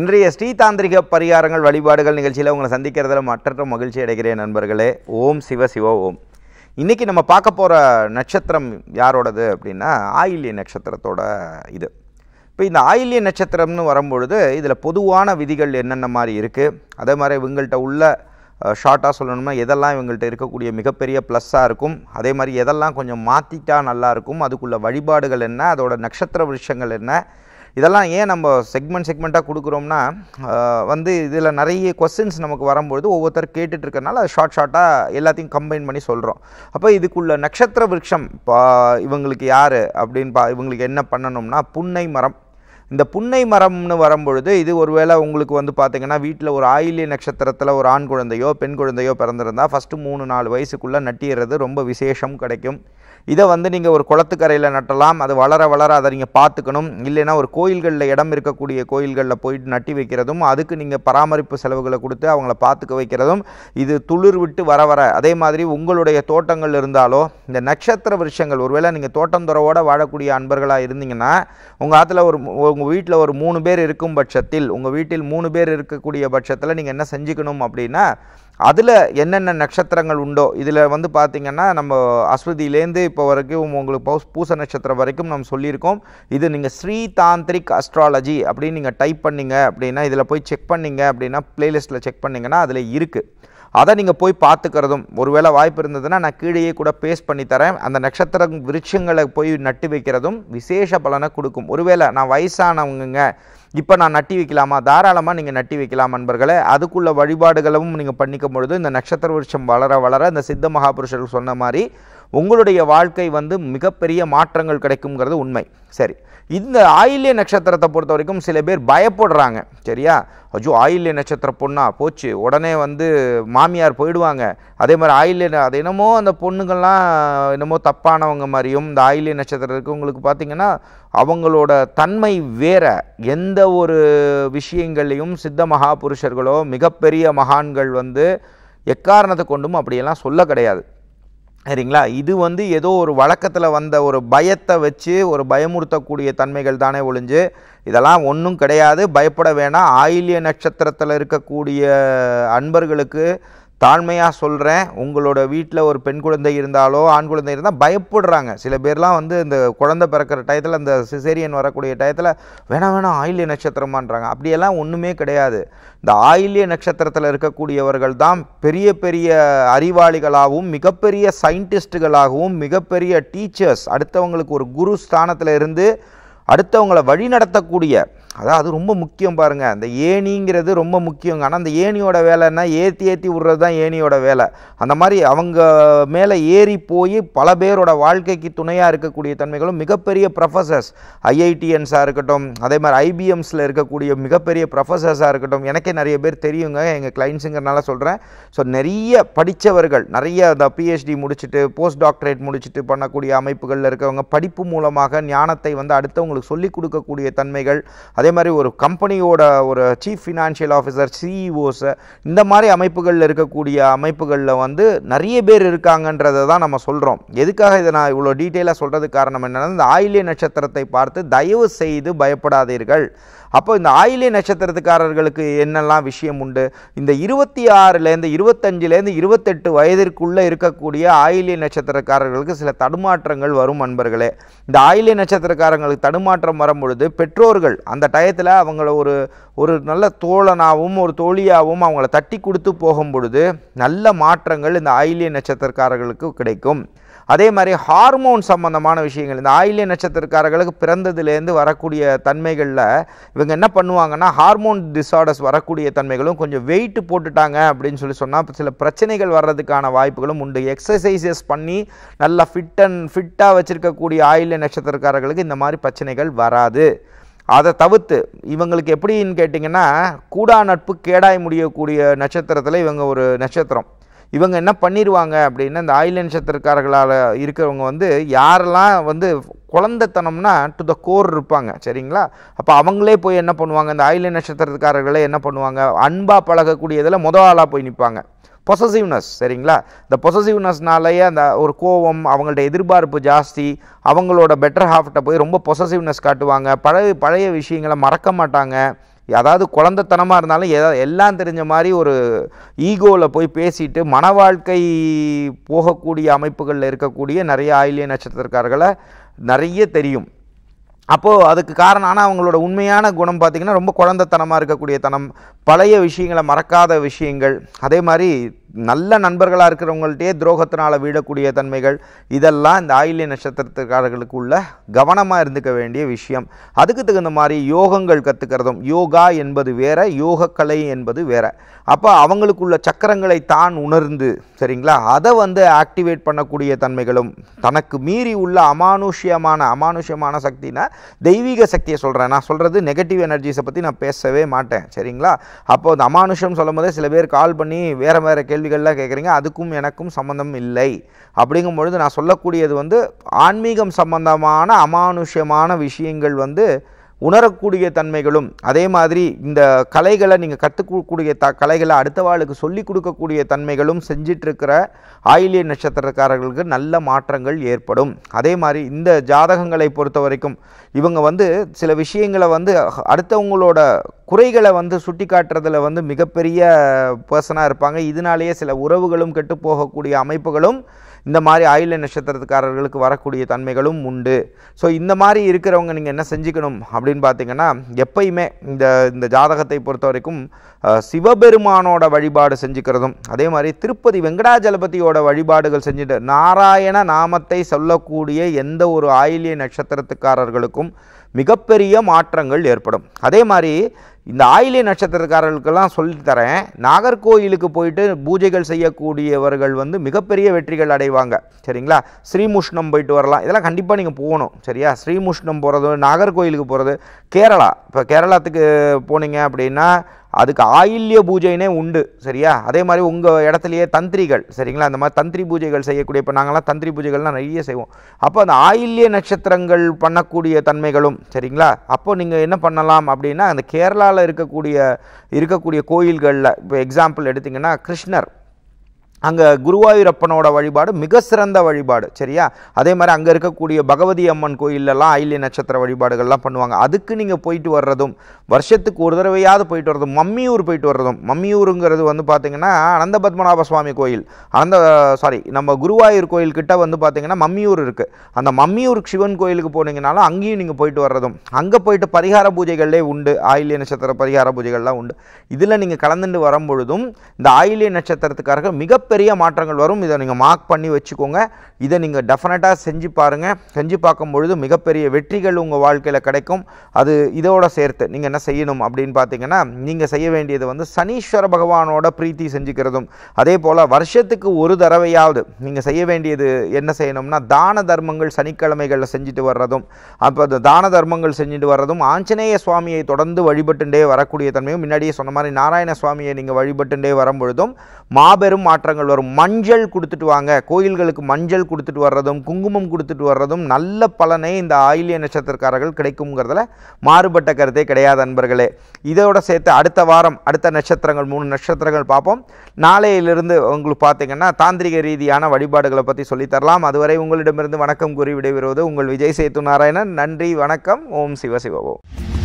இன்றைய ஸ்ரீதாந்திரிக பரிகாரங்கள் வழிபாடுகள் நிகழ்ச்சியில் உங்களை சந்திக்கிறதுல மற்ற மகிழ்ச்சி அடைகிறேன் நண்பர்களே ஓம் சிவ சிவ ஓம் இன்றைக்கி நம்ம பார்க்க போகிற நட்சத்திரம் யாரோடது அப்படின்னா ஆயில்ய நட்சத்திரத்தோட இது இப்போ இந்த ஆயில்ய நட்சத்திரம்னு வரும்பொழுது இதில் பொதுவான விதிகள் என்னென்ன மாதிரி இருக்குது அதே மாதிரி இவங்கள்ட்ட உள்ள ஷார்ட்டாக சொல்லணும்னா எதெல்லாம் இவங்கள்ட்ட இருக்கக்கூடிய மிகப்பெரிய ப்ளஸ்ஸாக இருக்கும் அதே மாதிரி எதெல்லாம் கொஞ்சம் மாற்றிட்டா நல்லாயிருக்கும் அதுக்குள்ள வழிபாடுகள் என்ன அதோட நட்சத்திர விஷயங்கள் என்ன இதெல்லாம் ஏன் நம்ம செக்மெண்ட் செக்மெண்ட்டாக கொடுக்குறோம்னா வந்து இதில் நிறைய கொஸ்டின்ஸ் நமக்கு வரும்பொழுது ஒவ்வொருத்தர் கேட்டுட்டு இருக்கனால அது ஷார்ட் ஷார்ட்டாக எல்லாத்தையும் கம்பைன் பண்ணி சொல்கிறோம் அப்போ இதுக்குள்ள நட்சத்திர விருட்சம் இவங்களுக்கு யார் அப்படின்னு பா இவங்களுக்கு என்ன பண்ணணும்னா புன்னை மரம் இந்த புன்னை மரம்னு வரும்பொழுது இது ஒருவேளை உங்களுக்கு வந்து பார்த்திங்கன்னா வீட்டில் ஒரு ஆயிலிய நட்சத்திரத்தில் ஒரு ஆண் குழந்தையோ பெண் குழந்தையோ பிறந்திருந்தால் ஃபஸ்ட்டு மூணு நாலு வயசுக்குள்ளே நட்டிடுறது ரொம்ப விசேஷம் கிடைக்கும் இதை வந்து நீங்கள் ஒரு குளத்துக்கரையில் நட்டலாம் அது வளர வளர அதை நீங்கள் பார்த்துக்கணும் இல்லைன்னா ஒரு கோயில்களில் இடம் இருக்கக்கூடிய கோயில்களில் போயிட்டு நட்டி வைக்கிறதும் அதுக்கு நீங்கள் பராமரிப்பு செலவுகளை கொடுத்து அவங்கள பார்த்துக்க வைக்கிறதும் இது துளிர் விட்டு வர வர அதே மாதிரி உங்களுடைய தோட்டங்கள் இருந்தாலோ இந்த நட்சத்திர விருஷங்கள் ஒருவேளை நீங்கள் தோட்டந்துறவோடு வாழக்கூடிய அன்பர்களாக இருந்தீங்கன்னா உங்கள் ஆற்றுல ஒரு உங்கள் வீட்டில் ஒரு மூணு பேர் இருக்கும் பட்சத்தில் உங்கள் வீட்டில் மூணு பேர் இருக்கக்கூடிய பட்சத்தில் நீங்கள் என்ன செஞ்சுக்கணும் அப்படின்னா அதில் என்னென்ன நட்சத்திரங்கள் உண்டோ இதில் வந்து பார்த்திங்கன்னா நம்ம அஸ்வதியிலேருந்து இப்போ வரைக்கும் உங்களுக்கு பௌஸ் பூச நட்சத்திரம் வரைக்கும் நம்ம சொல்லியிருக்கோம் இது நீங்கள் ஸ்ரீ தாந்திரிக் அஸ்ட்ராலஜி அப்படின்னு நீங்கள் டைப் பண்ணிங்க அப்படின்னா இதில் போய் செக் பண்ணிங்க அப்படின்னா ப்ளேலிஸ்ட்டில் செக் பண்ணிங்கன்னா அதில் இருக்குது அதை நீங்கள் போய் பார்த்துக்கிறதும் ஒருவேளை வாய்ப்பு இருந்ததுன்னா நான் கீழேயே கூட பேஸ் பண்ணி தரேன் அந்த நட்சத்திர விருட்சங்களை போய் நட்டு வைக்கிறதும் விசேஷ பலனை கொடுக்கும் ஒருவேளை நான் வயசானவங்க இப்போ நான் நட்டி வைக்கலாமா தாராளமாக நீங்கள் நட்டி வைக்கலாம் நண்பர்களை அதுக்குள்ள வழிபாடுகளும் நீங்கள் பண்ணிக்கும் பொழுது இந்த நட்சத்திர வருஷம் வளர வளர இந்த சித்த மகாபுருஷர்கள் சொன்ன மாதிரி உங்களுடைய வாழ்க்கை வந்து மிகப்பெரிய மாற்றங்கள் கிடைக்குங்கிறது உண்மை சரி இந்த ஆயில்ய நட்சத்திரத்தை பொறுத்த வரைக்கும் சில பேர் பயப்படுறாங்க சரியா ஐயோ ஆயில்ய நட்சத்திர பொண்ணா போச்சு உடனே வந்து மாமியார் போயிடுவாங்க அதே மாதிரி ஆயில்ய அது என்னமோ அந்த பொண்ணுங்கள்லாம் என்னமோ தப்பானவங்க மாதிரியும் இந்த ஆயில்ய நட்சத்திரம் இருக்கவங்களுக்கு பார்த்திங்கன்னா அவங்களோட தன்மை வேற எந்த ஒரு விஷயங்கள்லையும் சித்த மகா புருஷர்களோ மிகப்பெரிய மகான்கள் வந்து எக்காரணத்தை கொண்டும் அப்படியெல்லாம் சொல்ல கிடையாது சரிங்களா இது வந்து ஏதோ ஒரு வழக்கத்தில் வந்த ஒரு பயத்தை வச்சு ஒரு பயமுறுத்தக்கூடிய தன்மைகள் தானே ஒழிஞ்சு இதெல்லாம் ஒன்றும் கிடையாது பயப்பட வேணாம் ஆயில்ய நட்சத்திரத்தில் இருக்கக்கூடிய அன்பர்களுக்கு தாழ்மையாக சொல்கிறேன் உங்களோட வீட்டில் ஒரு பெண் குழந்தை இருந்தாலோ ஆண் குழந்தை இருந்தால் பயப்படுறாங்க சில பேர்லாம் வந்து இந்த குழந்தை பிறக்கிற டயத்தில் இந்த சிசேரியன் வரக்கூடிய டயத்தில் வேணா வேணாம் ஆயில்ய நட்சத்திரமான்றாங்க அப்படியெல்லாம் ஒன்றுமே கிடையாது இந்த ஆயில்ய நட்சத்திரத்தில் இருக்கக்கூடியவர்கள் தான் பெரிய பெரிய அறிவாளிகளாகவும் மிகப்பெரிய சயின்டிஸ்ட்டுகளாகவும் மிகப்பெரிய டீச்சர்ஸ் அடுத்தவங்களுக்கு ஒரு குரு ஸ்தானத்தில் இருந்து அடுத்தவங்களை வழி நடத்தக்கூடிய அதான் அது ரொம்ப முக்கியம் பாருங்கள் அந்த ஏணிங்கிறது ரொம்ப முக்கியங்க ஆனால் அந்த ஏணியோட வேலைன்னா ஏற்றி ஏற்றி விடுறது தான் ஏணியோட வேலை அந்த மாதிரி அவங்க மேலே ஏறி போய் பல பேரோட வாழ்க்கைக்கு துணையாக இருக்கக்கூடிய தன்மைகளும் மிகப்பெரிய ப்ரொஃபசர்ஸ் ஐஐடிஎன்ஸாக இருக்கட்டும் அதே மாதிரி ஐபிஎம்ஸில் இருக்கக்கூடிய மிகப்பெரிய ப்ரொஃபசர்ஸாக இருக்கட்டும் எனக்கே நிறைய பேர் தெரியுங்க எங்கள் கிளைண்ட்ஸுங்கிறனால சொல்கிறேன் ஸோ நிறைய படித்தவர்கள் நிறைய அந்த பிஹெச்டி முடிச்சுட்டு போஸ்ட் டாக்டரேட் முடிச்சுட்டு பண்ணக்கூடிய அமைப்புகளில் இருக்கவங்க படிப்பு மூலமாக ஞானத்தை வந்து அடுத்தவங்களுக்கு சொல்லிக் கொடுக்கக்கூடிய தன்மைகள் அதே மாதிரி ஒரு கம்பெனியோட ஒரு சீஃப் ஃபினான்ஷியல் ஆஃபீஸர் சிஇஓஸை இந்த மாதிரி அமைப்புகளில் இருக்கக்கூடிய அமைப்புகளில் வந்து நிறைய பேர் இருக்காங்கன்றதை தான் நம்ம சொல்கிறோம் எதுக்காக இதை நான் இவ்வளோ டீட்டெயிலாக சொல்கிறது காரணம் என்னென்னா இந்த ஆயிலிய நட்சத்திரத்தை பார்த்து தயவு செய்து பயப்படாதீர்கள் அப்போ இந்த ஆயிலே நட்சத்திரத்துக்காரர்களுக்கு என்னெல்லாம் விஷயம் உண்டு இந்த இருபத்தி ஆறுலேருந்து இருபத்தஞ்சிலேருந்து இருபத்தெட்டு வயதிற்குள்ளே இருக்கக்கூடிய ஆயிலே நட்சத்திரக்காரர்களுக்கு சில தடுமாற்றங்கள் வரும் அன்பர்களே இந்த ஆயிலே நட்சத்திரக்காரங்களுக்கு தடுமாற்றம் வரும் பொழுது பெற்றோர்கள் அந்த டயத்தில் அவங்கள ஒரு ஒரு நல்ல தோழனாகவும் ஒரு தோழியாகவும் அவங்கள தட்டி கொடுத்து போகும் பொழுது நல்ல மாற்றங்கள் இந்த ஆயிலே நட்சத்திரக்காரர்களுக்கு கிடைக்கும் அதே மாதிரி ஹார்மோன் சம்பந்தமான விஷயங்கள் இந்த ஆயிலிய நட்சத்திரக்காரர்களுக்கு பிறந்ததுலேருந்து வரக்கூடிய தன்மைகளில் இவங்க என்ன பண்ணுவாங்கன்னா ஹார்மோன் டிஸார்டர்ஸ் வரக்கூடிய தன்மைகளும் கொஞ்சம் வெயிட் போட்டுட்டாங்க அப்படின்னு சொல்லி சொன்னால் சில பிரச்சனைகள் வர்றதுக்கான வாய்ப்புகளும் உண்டு எக்ஸசைசஸ் பண்ணி நல்லா ஃபிட் அண்ட் ஃபிட்டாக வச்சுருக்கக்கூடிய ஆயிலிய நட்சத்திரக்காரர்களுக்கு இந்த மாதிரி பிரச்சனைகள் வராது அதை தவிர்த்து இவங்களுக்கு எப்படின்னு கேட்டிங்கன்னா கூடா நட்பு கேடாய் முடியக்கூடிய நட்சத்திரத்தில் இவங்க ஒரு நட்சத்திரம் இவங்க என்ன பண்ணிடுவாங்க அப்படின்னா இந்த ஆயில் நட்சத்திரக்காரர்களால் இருக்கிறவங்க வந்து யாரெல்லாம் வந்து குழந்தைத்தனம்னா டு த கோர் இருப்பாங்க சரிங்களா அப்போ அவங்களே போய் என்ன பண்ணுவாங்க இந்த ஆயில் நட்சத்திரக்காரர்களே என்ன பண்ணுவாங்க அன்பாக பழகக்கூடியதில் முத ஆளாக போய் நிற்பாங்க பொசசிவ்னஸ் சரிங்களா இந்த பொசசிவ்னஸ்னாலேயே அந்த ஒரு கோவம் அவங்கள்ட்ட எதிர்பார்ப்பு ஜாஸ்தி அவங்களோட பெட்டர் ஹாஃப்ட்ட போய் ரொம்ப பொசசிவ்னஸ் காட்டுவாங்க பழைய பழைய விஷயங்களை மறக்க மாட்டாங்க அதாவது குழந்தைத்தனமாக இருந்தாலும் எதா எல்லாம் தெரிஞ்ச மாதிரி ஒரு ஈகோவில் போய் பேசிட்டு மன வாழ்க்கை போகக்கூடிய அமைப்புகளில் இருக்கக்கூடிய நிறைய ஆயிலிய நட்சத்திரக்காரர்களை நிறைய தெரியும் அப்போது அதுக்கு காரணம் ஆனால் அவங்களோட உண்மையான குணம் பார்த்திங்கன்னா ரொம்ப குழந்தைத்தனமாக இருக்கக்கூடிய தனம் பழைய விஷயங்களை மறக்காத விஷயங்கள் அதே மாதிரி நல்ல நண்பர்களாக இருக்கிறவங்கள்ட்டே துரோகத்தினால் வீழக்கூடிய தன்மைகள் இதெல்லாம் இந்த ஆயில்ய நட்சத்திரத்துக்காரர்களுக்கு உள்ள கவனமாக இருந்துக்க வேண்டிய விஷயம் அதுக்கு தகுந்த மாதிரி யோகங்கள் கற்றுக்கிறதும் யோகா என்பது வேற யோகக்கலை என்பது வேற அப்போ அவங்களுக்குள்ள சக்கரங்களை தான் உணர்ந்து சரிங்களா அதை வந்து ஆக்டிவேட் பண்ணக்கூடிய தன்மைகளும் தனக்கு மீறி உள்ள அமானுஷ்யமான அமானுஷ்யமான சக்தினா தெய்வீக சக்தியை சொல்கிறேன் நான் சொல்கிறது நெகட்டிவ் எனர்ஜிஸை பற்றி நான் பேசவே மாட்டேன் சரிங்களா அப்போ அந்த அமானுஷம் சொல்லும் போதே சில பேர் கால் பண்ணி வேறு வேறு கேள்வி கேள்விகள்லாம் கேட்குறீங்க அதுக்கும் எனக்கும் சம்மந்தம் இல்லை அப்படிங்கும் பொழுது நான் சொல்லக்கூடியது வந்து ஆன்மீகம் சம்பந்தமான அமானுஷ்யமான விஷயங்கள் வந்து உணரக்கூடிய தன்மைகளும் அதே மாதிரி இந்த கலைகளை நீங்கள் கற்றுக்கூடிய த கலைகளை அடுத்த வாழ்க்கு சொல்லிக் கொடுக்கக்கூடிய தன்மைகளும் செஞ்சிட்ருக்கிற ஆயிலிய நட்சத்திரக்காரர்களுக்கு நல்ல மாற்றங்கள் ஏற்படும் அதே மாதிரி இந்த ஜாதகங்களை பொறுத்த வரைக்கும் இவங்க வந்து சில விஷயங்களை வந்து அடுத்தவங்களோட குறைகளை வந்து சுட்டி காட்டுறதுல வந்து மிகப்பெரிய பர்சனாக இருப்பாங்க இதனாலேயே சில உறவுகளும் கெட்டு போகக்கூடிய அமைப்புகளும் இந்த மாதிரி ஆயுள நட்சத்திரத்துக்காரர்களுக்கு வரக்கூடிய தன்மைகளும் உண்டு ஸோ இந்த மாதிரி இருக்கிறவங்க நீங்கள் என்ன செஞ்சுக்கணும் அப்படின்னு பார்த்தீங்கன்னா எப்பயுமே இந்த இந்த ஜாதகத்தை பொறுத்த வரைக்கும் சிவபெருமானோட வழிபாடு செஞ்சுக்கிறதும் அதே மாதிரி திருப்பதி வெங்கடாஜலபதியோட வழிபாடுகள் செஞ்சுட்டு நாராயண நாமத்தை சொல்லக்கூடிய எந்த ஒரு ஆயிலிய நட்சத்திரத்துக்காரர்களுக்கும் மிகப்பெரிய மாற்றங்கள் ஏற்படும் அதே மாதிரி இந்த ஆயிலிய நட்சத்திரக்காரர்களுக்கெல்லாம் தரேன் நாகர்கோயிலுக்கு போயிட்டு பூஜைகள் செய்யக்கூடியவர்கள் வந்து மிகப்பெரிய வெற்றிகள் அடைவாங்க சரிங்களா ஸ்ரீமுஷ்ணம் போயிட்டு வரலாம் இதெல்லாம் கண்டிப்பாக நீங்கள் போகணும் சரியா ஸ்ரீமுஷ்ணம் போகிறது நாகர்கோயிலுக்கு போகிறது கேரளா இப்போ கேரளாத்துக்கு போனீங்க அப்படின்னா அதுக்கு ஆயில்ய பூஜைனே உண்டு சரியா அதே மாதிரி உங்கள் இடத்துலையே தந்திரிகள் சரிங்களா அந்த மாதிரி தந்திரி பூஜைகள் செய்யக்கூடிய இப்போ நாங்கள்லாம் தந்திரி பூஜைகள்லாம் நிறைய செய்வோம் அப்போ அந்த ஆயில்ய நட்சத்திரங்கள் பண்ணக்கூடிய தன்மைகளும் சரிங்களா அப்போ நீங்கள் என்ன பண்ணலாம் அப்படின்னா அந்த கேரளாவில் இருக்கக்கூடிய இருக்கக்கூடிய கோயில்களில் இப்போ எக்ஸாம்பிள் எடுத்திங்கன்னா கிருஷ்ணர் அங்கே குருவாயூரப்பனோட வழிபாடு மிக சிறந்த வழிபாடு சரியா அதே மாதிரி அங்கே இருக்கக்கூடிய பகவதி அம்மன் கோயிலெல்லாம் ஐலி நட்சத்திர வழிபாடுகள்லாம் பண்ணுவாங்க அதுக்கு நீங்கள் போயிட்டு வர்றதும் வருஷத்துக்கு ஒரு தடவையாவது போயிட்டு வர்றதும் மம்மியூர் போயிட்டு வர்றதும் மம்மியூருங்கிறது வந்து பார்த்திங்கன்னா அனந்த பத்மநாப சுவாமி கோயில் அந்த சாரி நம்ம குருவாயூர் கோயில் கிட்ட வந்து பார்த்திங்கன்னா மம்மியூர் இருக்குது அந்த மம்மியூர் சிவன் கோயிலுக்கு போனீங்கனாலும் அங்கேயும் நீங்கள் போயிட்டு வர்றதும் அங்கே போயிட்டு பரிகார பூஜைகள்லேயே உண்டு ஆயிலிய நட்சத்திர பரிகார பூஜைகள்லாம் உண்டு இதில் நீங்கள் கலந்துட்டு வரும்பொழுதும் இந்த ஆயிலிய நட்சத்திரத்துக்காரர்கள் மிக மிகப்பெரிய மாற்றங்கள் வரும் இதை நீங்கள் மார்க் பண்ணி வச்சுக்கோங்க இதை நீங்கள் டெஃபினட்டாக செஞ்சு பாருங்கள் செஞ்சு பார்க்கும் பொழுது மிகப்பெரிய வெற்றிகள் உங்கள் வாழ்க்கையில் கிடைக்கும் அது இதோட சேர்த்து நீங்கள் என்ன செய்யணும் அப்படின்னு பார்த்தீங்கன்னா நீங்கள் செய்ய வேண்டியது வந்து சனீஸ்வர பகவானோட பிரீத்தி செஞ்சுக்கிறதும் அதே போல் வருஷத்துக்கு ஒரு தடவையாவது நீங்கள் செய்ய வேண்டியது என்ன செய்யணும்னா தான தர்மங்கள் சனிக்கிழமைகளில் செஞ்சுட்டு வர்றதும் அப்போ அந்த தான தர்மங்கள் செஞ்சுட்டு வர்றதும் ஆஞ்சநேய சுவாமியை தொடர்ந்து வழிபட்டுண்டே வரக்கூடிய தன்மையும் முன்னாடியே சொன்ன மாதிரி நாராயண சுவாமியை நீங்கள் வழிபட்டுண்டே வரும்பொழுதும் மாபெரும் மாற்றங்கள் விஷயங்கள் வரும் மஞ்சள் கொடுத்துட்டு வாங்க கோயில்களுக்கு மஞ்சள் கொடுத்துட்டு வர்றதும் குங்குமம் கொடுத்துட்டு வர்றதும் நல்ல பலனை இந்த ஆயிலிய நட்சத்திரக்காரர்கள் கிடைக்குங்கிறதுல மாறுபட்ட கருத்தே கிடையாது அன்பர்களே இதோட சேர்த்து அடுத்த வாரம் அடுத்த நட்சத்திரங்கள் மூணு நட்சத்திரங்கள் பார்ப்போம் நாளையிலிருந்து உங்களுக்கு பார்த்தீங்கன்னா தாந்திரிக ரீதியான வழிபாடுகளை பற்றி சொல்லித்தரலாம் அதுவரை உங்களிடமிருந்து வணக்கம் கூறி விடைபெறுவது உங்கள் விஜய் சேத்து நாராயணன் நன்றி வணக்கம் ஓம் சிவசிவோம்